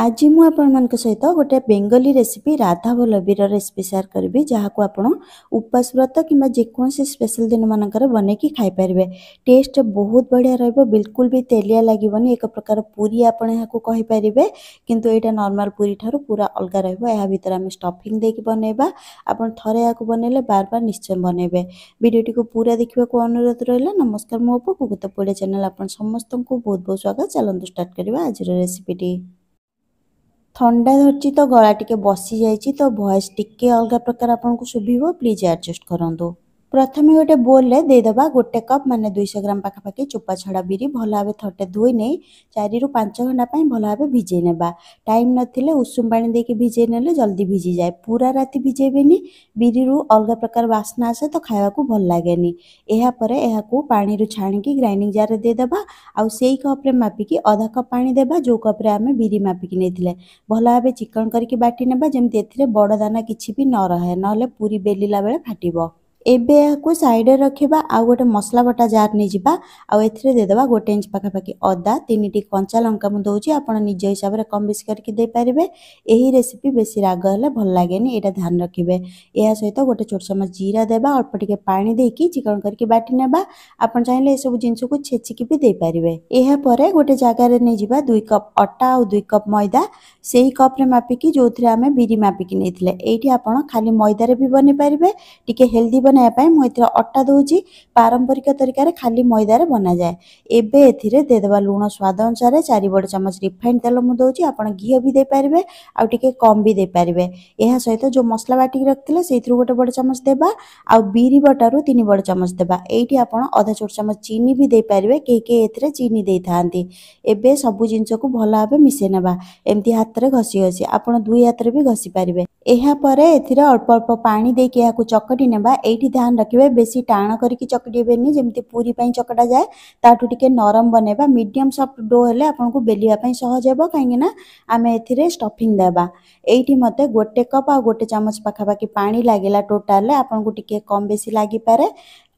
ଆଜି ମୁଁ ଆପଣମାନଙ୍କ ସହିତ ଗୋଟେ ବେଙ୍ଗଲୀ ରେସିପି ରାଧା ବଲ୍ଲଭୀର ରେସିପି ସେୟାର କରିବି ଯାହାକୁ ଆପଣ ଉପାସ ବ୍ରତ କିମ୍ବା ଯେକୌଣସି ସ୍ପେଶାଲ ଦିନମାନଙ୍କରେ ବନେଇକି ଖାଇପାରିବେ ଟେଷ୍ଟ ବହୁତ ବଢ଼ିଆ ରହିବ ବିଲକୁଲ ବି ତେଲିଆ ଲାଗିବନି ଏକ ପ୍ରକାର ପୁରୀ ଆପଣ ଏହାକୁ କହିପାରିବେ କିନ୍ତୁ ଏଇଟା ନର୍ମାଲ ପୁରୀ ଠାରୁ ପୁରା ଅଲଗା ରହିବ ଏହା ଭିତରେ ଆମେ ଷ୍ଟଫିଂ ଦେଇକି ବନେଇବା ଆପଣ ଥରେ ଏହାକୁ ବନେଇଲେ ବାର ବାର ନିଶ୍ଚୟ ବନେଇବେ ଭିଡ଼ିଓଟିକୁ ପୁରା ଦେଖିବାକୁ ଅନୁରୋଧ ରହିଲା ନମସ୍କାର ମୋ ଅପକୁ ଗୁତ ପୋଡ଼ିଆ ଚ୍ୟାନେଲ ଆପଣ ସମସ୍ତଙ୍କୁ ବହୁତ ବହୁତ ସ୍ୱାଗତ ଚାଲନ୍ତୁ ଷ୍ଟାର୍ଟ କରିବା ଆଜିର ରେସିପିଟି ଥଣ୍ଡା ଧରିଛି ତ ଗଳା ଟିକେ ବସିଯାଇଛି ତ ଭଏସ୍ ଟିକେ ଅଲଗା ପ୍ରକାର ଆପଣଙ୍କୁ ଶୁଭିବ ପ୍ଲିଜ୍ ଆଡ଼ଜଷ୍ଟ କରନ୍ତୁ প্রথমে গোটে বোলে ଦେଇଦେବା ଗୋଟେ କପ୍ ମାନେ ଦୁଇଶହ ଗ୍ରାମ ପାଖାପାଖି ଚୋପା ଛଡ଼ା ବିରି ଭଲ ଭାବେ ଥରଟେ ଧୋଇ ନେଇ ଚାରିରୁ ପାଞ୍ଚ ଘଣ୍ଟା ପାଇଁ ଭଲ ଭାବେ ଭିଜେଇ ନେବା ଟାଇମ୍ ନଥିଲେ ଉଷୁମ ପାଣି ଦେଇକି ଭିଜେଇ ନେଲେ ଜଲ୍ଦି ଭିଜିଯାଏ ପୁରା ରାତି ଭିଜେଇବେନି ବିରିରୁ ଅଲଗା ପ୍ରକାର ବାସ୍ନା ଆସେ ତ ଖାଇବାକୁ ଭଲ ଲାଗେନି ଏହାପରେ ଏହାକୁ ପାଣିରୁ ଛାଣିକି ଗ୍ରାଇଣ୍ଡିଂ ଜାର୍ରେ ଦେଇଦେବା ଆଉ ସେଇ କପ୍ରେ ମାପିକି ଅଧା କପ୍ ପାଣି ଦେବା ଯେଉଁ କପ୍ରେ ଆମେ ବିରି ମାପିକି ନେଇଥିଲେ ଭଲ ଭାବେ ଚିକଣ କରିକି ବାଟି ନେବା ଯେମିତି ଏଥିରେ ବଡ଼ ଦାନା କିଛି ବି ନ ରହେ ନହେଲେ ପୁରୀ ବେଲିଲା ବେଳେ ଫାଟିବ ଏବେ ଏହାକୁ ସାଇଡ଼୍ରେ ରଖିବା ଆଉ ଗୋଟେ ମସଲା ବଟା ଜାର୍ ନେଇଯିବା ଆଉ ଏଥିରେ ଦେଇଦେବା ଗୋଟେ ଇଞ୍ଚ ପାଖାପାଖି ଅଦା ତିନିଟି କଞ୍ଚା ଲଙ୍କା ମୁଁ ଦେଉଛି ଆପଣ ନିଜ ହିସାବରେ କମ୍ ବେଶୀ କରିକି ଦେଇପାରିବେ ଏହି ରେସିପି ବେଶୀ ରାଗ ହେଲେ ଭଲ ଲାଗେନି ଏଇଟା ଧ୍ୟାନ ରଖିବେ ଏହା ସହିତ ଗୋଟେ ଛୋଟ ଚାମଚ ଜିରା ଦେବା ଅଳ୍ପ ଟିକେ ପାଣି ଦେଇକି ଚିକଣ କରିକି ବାଟି ନେବା ଆପଣ ଚାହିଁଲେ ଏସବୁ ଜିନିଷକୁ ଛେଚିକି ବି ଦେଇପାରିବେ ଏହାପରେ ଗୋଟେ ଜାଗାରେ ନେଇଯିବା ଦୁଇ କପ୍ ଅଟା ଆଉ ଦୁଇ କପ୍ ମଇଦା ସେଇ କପ୍ରେ ମାପିକି ଯେଉଁଥିରେ ଆମେ ବିରି ମାପିକି ନେଇଥିଲେ ଏଇଠି ଆପଣ ଖାଲି ମଇଦାରେ ବି ବନେଇ ପାରିବେ ଟିକେ ହେଲ୍ଦି ବନାଇବା ପାଇଁ ମୁଁ ଏଥିରେ ଅଟା ଦେଉଛି ପାରମ୍ପରିକ ତରିକାରେ ଖାଲି ମଇଦାରେ ବନାଯାଏ ଏବେ ଏଥିରେ ଦେଇଦେବା ଲୁଣ ସ୍ୱାଦ ଅନୁସାରେ ଚାରି ବଡ଼ ଚାମଚ ରିଫାଇନ୍ ତେଲ ମୁଁ ଦେଉଛି ଆପଣ ଘିଅ ବି ଦେଇପାରିବେ ଆଉ ଟିକେ କମ୍ ବି ଦେଇପାରିବେ ଏହା ସହିତ ଯେଉଁ ମସଲା ବାଟିକି ରଖିଥିଲେ ସେଇଥିରୁ ଗୋଟେ ବଡ଼ ଚାମଚ ଦେବା ଆଉ ବିରି ବଟାରୁ ତିନି ବଡ଼ ଚାମଚ ଦେବା ଏଇଠି ଆପଣ ଅଧା ଛୋଟ ଚାମଚ ଚିନି ବି ଦେଇପାରିବେ କେହି କେହି ଏଥିରେ ଚିନି ଦେଇଥାନ୍ତି ଏବେ ସବୁ ଜିନିଷକୁ ଭଲ ଭାବେ ମିଶାଇ ନେବା ଏମିତି ହାତରେ ଘଷି ଘଷି ଆପଣ ଦୁଇ ହାତରେ ବି ଘଷି ପାରିବେ ଏହାପରେ ଏଥିରେ ଅଳ୍ପ ଅଳ୍ପ ପାଣି ଦେଇକି ଏହାକୁ ଚକଟି ନେବା ଏଇଠି ध्यान रखिए बेस टाण करके चकटेन जमी पूरी चकटा जाए ताकि नरम बनवा मीडियम सफ्ट डो हेल्ले आपको बेलवाई सहज हे कहीं आम एफिंग देवा ये मत गोटे कप आ गोटे चामच पखापाखि पा लगे टोटाल आपको टी कम बेस लगे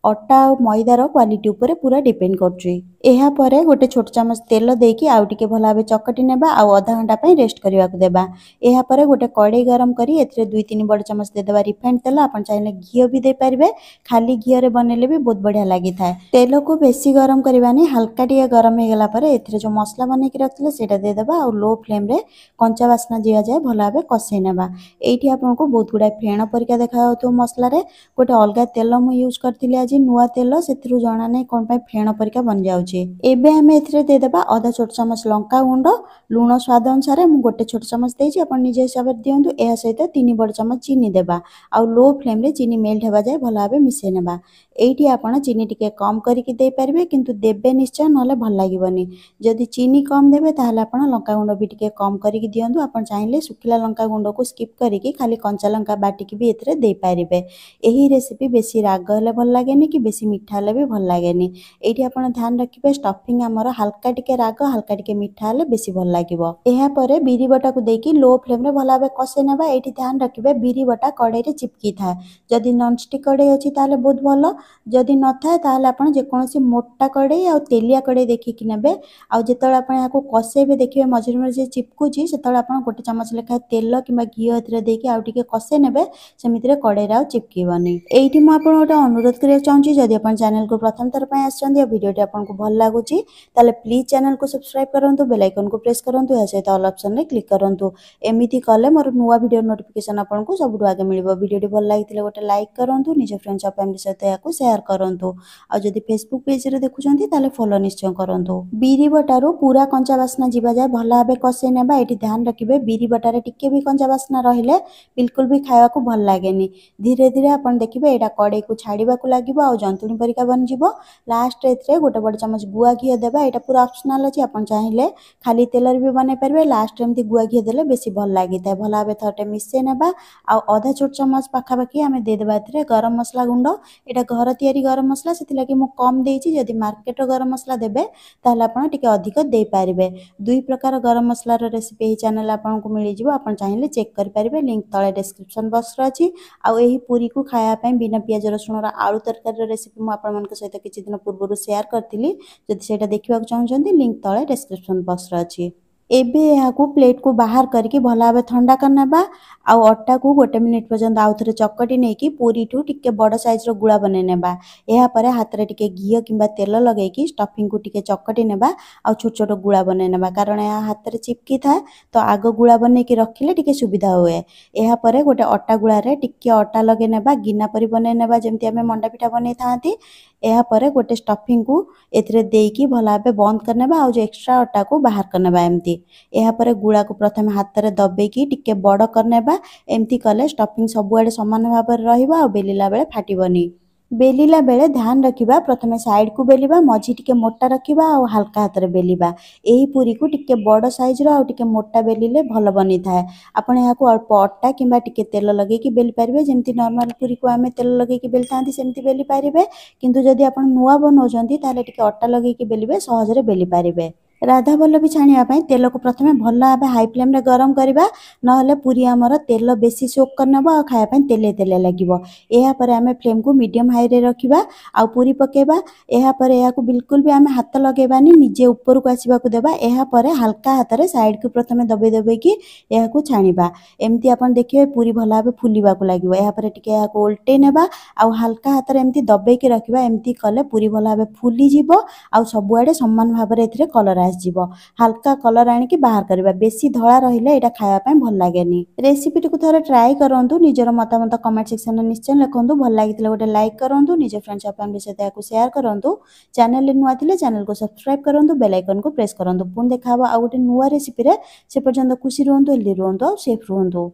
अटा और मैदार क्वाटी पूरा डिपेड करापर गोटे छोट चमच तेल देकी आउ टे भल भाव चकटी ने आधा घंटा रेस्ट करने देवा यापर गोटे कड़े गरम कर दुई तीन बड़ चमच देदेव रिफाइंड तेल आप चाहिए घी भी देपारे खाली घी बन भी बहुत बढ़िया लगी था तेल को बेस गरम करवानी हालाका टे गरम होगापर जो मसला बन कि रखते सेटा देदेव आ लो फ्लेम कंचा बास्ना जी जाए भल भाव कषे ना ये आपको बहुत गुड़ा फेण परीक्षा देखा मसलार गोटे अलग तेल मुझ यूज करी आज नुआ तेल से जाना ना कौन पाई फेण परीका बन जाए आम एद अदा छोट चमच लंका गुंड लुण स्वाद अनुसार मुझे गोटे छोट चमच देज हिसाब से दिखाँ यह सहित तीन बड़ चमच चीनी देवा आउ लो फ्लेम चीनी मेल्ट हो जाए भल भाव मिसे ना ये आप चीनी टी कम करेंगे देवे निश्चय ना भल लगे जदि चीनी कम देवे आप लंका गुंड भी टी कम कर दिखाँ आप चाहिए शुखला लंका गुंड को स्कीप करी खाली कंचा लंका बाटिक भी एपारे रेसीपी बेसी राग हेल्ला भल लगे ଲାଗେନି କି ବେଶୀ ମିଠା ହେଲେ ବି ଭଲ ଲାଗେନି ଏଇଠି ଆପଣ ଧ୍ୟାନ ରଖିବେ ଷ୍ଟଫିଂ ଆମର ହାଲକା ଟିକେ ରାଗ ହାଲକା ଟିକେ ମିଠା ହେଲେ ବେଶୀ ଭଲ ଲାଗିବ ଏହାପରେ ବିରି ବଟାକୁ ଦେଇକି ଲୋ ଫ୍ଲେମ୍ରେ ଭଲ ଭାବେ କଷେଇ ନେବା ଏଇଠି ଧ୍ୟାନ ରଖିବେ ବିରି ବଟା କଡ଼େଇରେ ଚିପକି ଥାଏ ଯଦି ନନ୍ଷ୍ଟିକ୍ କଡ଼େଇ ଅଛି ତାହେଲେ ବହୁତ ଭଲ ଯଦି ନଥାଏ ତାହେଲେ ଆପଣ ଯେକୌଣସି ମୋଟା କଡ଼େଇ ଆଉ ତେଲିଆ କଡ଼େଇ ଦେଖିକି ନେବେ ଆଉ ଯେତେବେଳେ ଆପଣ ଏହାକୁ କଷେଇବେ ଦେଖିବେ ମଝିରେ ମଝିରେ ଚିପକୁଛି ସେତେବେଳେ ଆପଣ ଗୋଟେ ଚାମଚ ଲେଖାଏଁ ତେଲ କିମ୍ବା ଘିଅ ଏଥିରେ ଦେଇକି ଆଉ ଟିକେ କଷେଇ ନେବେ ସେମିତିରେ କଡ଼େଇରେ ଆଉ ଚିପକିବନି ଏଇଠି ମୁଁ ଆପଣ ଗୋଟେ ଅନୁରୋଧ କରିବାକୁ চাহুছি যদি আপনার চ্যানেলকে প্রথম থর আসছেন আর ভিডিওটি আপনার ভাল লাগুচি তাহলে প্লিজ চ্যানেলকে সবসক্রাইব করতু বেল আইকনকে প্রেস করতু এ সহ অল অপসনরে ক্লিক করতু এমিতি কলে মোর নূয়া ভিডিও নোটিফিকেসন আপনার সবুঠু আগে মিলব ভিডিওটি ভাল লাগিলে গোটে লাইক করতু নিজ ফ্রেন্ডস আর ফ্যামিলি সহ এখন সেয়ার করতু আর যদি ফেসবুক পেজরে দেখুছেন তাহলে ফলো নিশ্চয় করতু বিরি বটারু পুরা কঞ্চা বাসনা যা যায় ভাল ভাবে কষাই নেবা এটি ধ্যান রাখবে বিরি বটারে টিকে বি কঞ্চা বাসনা রহলে বিলকুল বি খাওয়া ভাল লাগেনি ধীরে ধীরে আপনার দেখবে এটা কড়াইকু ছাড়া লাগবে ଆଉ ଜନ୍ତୁଣି ପରିକା ବନିଯିବ ଲାଷ୍ଟରେ ଏଥିରେ ଗୋଟେ ବଡ଼ ଚାମଚ ଗୁଆ ଘିଅ ଦେବା ଏଇଟା ପୁରା ଅପସନାଲ୍ ଅଛି ଆପଣ ଚାହିଁଲେ ଖାଲି ତେଲରେ ବି ବନେଇ ପାରିବେ ଲାଷ୍ଟରେ ଏମିତି ଗୁଆ ଘିଅ ଦେଲେ ବେଶୀ ଭଲ ଲାଗିଥାଏ ଭଲ ଭାବେ ଥରଟେ ମିଶାଇ ନେବା ଆଉ ଅଧା ଛୋଟ ଚାମଚ ପାଖାପାଖି ଆମେ ଦେଇଦେବା ଏଥିରେ ଗରମ ମସଲା ଗୁଣ୍ଡ ଏଇଟା ଘର ତିଆରି ଗରମ ମସଲା ସେଥିଲାଗି ମୁଁ କମ୍ ଦେଇଛି ଯଦି ମାର୍କେଟର ଗରମ ମସଲା ଦେବେ ତାହେଲେ ଆପଣ ଟିକେ ଅଧିକ ଦେଇପାରିବେ ଦୁଇ ପ୍ରକାର ଗରମ ମସଲାର ରେସିପି ଏହି ଚ୍ୟାନେଲ୍ ଆପଣଙ୍କୁ ମିଳିଯିବ ଆପଣ ଚାହିଁଲେ ଚେକ୍ କରିପାରିବେ ଲିଙ୍କ୍ ତଳେ ଡେସ୍କ୍ରିପସନ୍ ବକ୍ସରେ ଅଛି ଆଉ ଏହି ପୁରୀକୁ ଖାଇବା ପାଇଁ ବିନା ପିଆଜ ରସୁଣର ଆଳୁ ତରକାରୀ ତରକାରୀର ରେସିପି ମୁଁ ଆପଣମାନଙ୍କ ସହିତ କିଛି ଦିନ ପୂର୍ବରୁ ସେୟାର କରିଥିଲି ଯଦି ସେଇଟା ଦେଖିବାକୁ ଚାହୁଁଛନ୍ତି ଲିଙ୍କ୍ ତଳେ ଡେସ୍କ୍ରିପସନ୍ ବକ୍ସରେ ଅଛି एबू प्लेट को बाहर करके भल भाव थंडा कर ना आउ को गोटे मिनिट पर्यटन आउ थे चकटी नहीं कि पूरी ठूँ टे बड़ सैज्र गुला बनवा यापर हाथ में टी घी कि तेल लगे स्टफिंग को टे चकटी ने छोट छोट गुला बनने कारण यह हाथ में चिपकी था तो आग गुला बन रखिले टी सुविधा हुए यापर गोटे अटा गुड़े टी अटा लगे ना गिनापरी बनने जमी आम मंडापिठा बनई था ଏହାପରେ ଗୋଟେ ଷ୍ଟଫିଂକୁ ଏଥିରେ ଦେଇକି ଭଲ ଭାବେ ବନ୍ଦ କରିନେବା ଆଉ ଯେଉଁ ଏକ୍ସଟ୍ରା ଅଟାକୁ ବାହାର କରିନେବା ଏମିତି ଏହାପରେ ଗୁଳାକୁ ପ୍ରଥମେ ହାତରେ ଦବେଇକି ଟିକେ ବଡ଼ କରିନେବା ଏମିତି କଲେ ଷ୍ଟଫିଂ ସବୁଆଡ଼େ ସମାନ ଭାବରେ ରହିବ ଆଉ ବେଲିଲା ବେଳେ ଫାଟିବନି ବେଲିଲା ବେଳେ ଧ୍ୟାନ ରଖିବା ପ୍ରଥମେ ସାଇଡ଼କୁ ବେଲିବା ମଝି ଟିକେ ମୋଟା ରଖିବା ଆଉ ହାଲକା ହାତରେ ବେଲିବା ଏହି ପୁରୀକୁ ଟିକେ ବଡ଼ ସାଇଜର ଆଉ ଟିକେ ମୋଟା ବେଲିଲେ ଭଲ ବନିଥାଏ ଆପଣ ଏହାକୁ ଅଳ୍ପ ଅଟା କିମ୍ବା ଟିକେ ତେଲ ଲଗେଇକି ବେଲି ପାରିବେ ଯେମିତି ନର୍ମାଲ ପୁରୀକୁ ଆମେ ତେଲ ଲଗେଇକି ବେଲିଥାନ୍ତି ସେମିତି ବେଲି ପାରିବେ କିନ୍ତୁ ଯଦି ଆପଣ ନୂଆ ବନାଉଛନ୍ତି ତାହେଲେ ଟିକେ ଅଟା ଲଗେଇକି ବେଲିବେ ସହଜରେ ବେଲି ପାରିବେ ରାଧା ବଲ୍ଲଭୀ ଛାଣିବା ପାଇଁ ତେଲକୁ ପ୍ରଥମେ ଭଲ ଭାବେ ହାଇ ଫ୍ଲେମ୍ରେ ଗରମ କରିବା ନହେଲେ ପୁରୀ ଆମର ତେଲ ବେଶୀ ସୋକ୍ କରିନେବ ଆଉ ଖାଇବା ପାଇଁ ତେଲେ ତେଲେ ଲାଗିବ ଏହାପରେ ଆମେ ଫ୍ଲେମ୍କୁ ମିଡ଼ିୟମ୍ ହାଇରେ ରଖିବା ଆଉ ପୁରୀ ପକାଇବା ଏହାପରେ ଏହାକୁ ବିଲକୁଲ ବି ଆମେ ହାତ ଲଗାଇବାନି ନିଜେ ଉପରକୁ ଆସିବାକୁ ଦେବା ଏହାପରେ ହାଲକା ହାତରେ ସାଇଡ଼କୁ ପ୍ରଥମେ ଦବେଇ ଦବେଇକି ଏହାକୁ ଛାଣିବା ଏମିତି ଆପଣ ଦେଖିବେ ପୁରୀ ଭଲ ଭାବେ ଫୁଲିବାକୁ ଲାଗିବ ଏହାପରେ ଟିକେ ଏହାକୁ ଓଲଟେଇ ନେବା ଆଉ ହାଲକା ହାତରେ ଏମିତି ଦବେଇକି ରଖିବା ଏମିତି କଲେ ପୁରୀ ଭଲ ଭାବେ ଫୁଲିଯିବ ଆଉ ସବୁଆଡ଼େ ସମାନ ଭାବରେ ଏଥିରେ କଲର ଆସିଯିବ ହାଲକା କଲର୍ ଆଣିକି ବାହାର କରିବା ବେଶୀ ଧଳା ରହିଲେ ଏଇଟା ଖାଇବା ପାଇଁ ଭଲ ଲାଗେନି ରେସିପିଟିକୁ ଥରେ ଟ୍ରାଏ କରନ୍ତୁ ନିଜର ମତାମତ କମେଣ୍ଟ ସେକ୍ସନରେ ନିଶ୍ଚୟ ଲେଖନ୍ତୁ ଭଲ ଲାଗିଥିଲେ ଗୋଟେ ଲାଇକ୍ କରନ୍ତୁ ନିଜ ଫ୍ରେଣ୍ଡସ୍ ଆଉ ଫ୍ୟାମିଲି ସହିତ ଏହାକୁ ସେୟାର କରନ୍ତୁ ଚ୍ୟାନେଲରେ ନୂଆ ଥିଲେ ଚ୍ୟାନେଲକୁ ସବସ୍କ୍ରାଇବ୍ କରନ୍ତୁ ବେଲ୍ ଆଇକନ୍କୁ ପ୍ରେସ୍ କରନ୍ତୁ ପୁଣି ଦେଖାହେବ ଆଉ ଗୋଟେ ନୂଆ ରେସିପିରେ ସେ ପର୍ଯ୍ୟନ୍ତ ଖୁସି ରୁହନ୍ତୁ ହେଲ୍ଦି ରୁହନ୍ତୁ ଆଉ ସେଫ୍ ରୁହନ୍ତୁ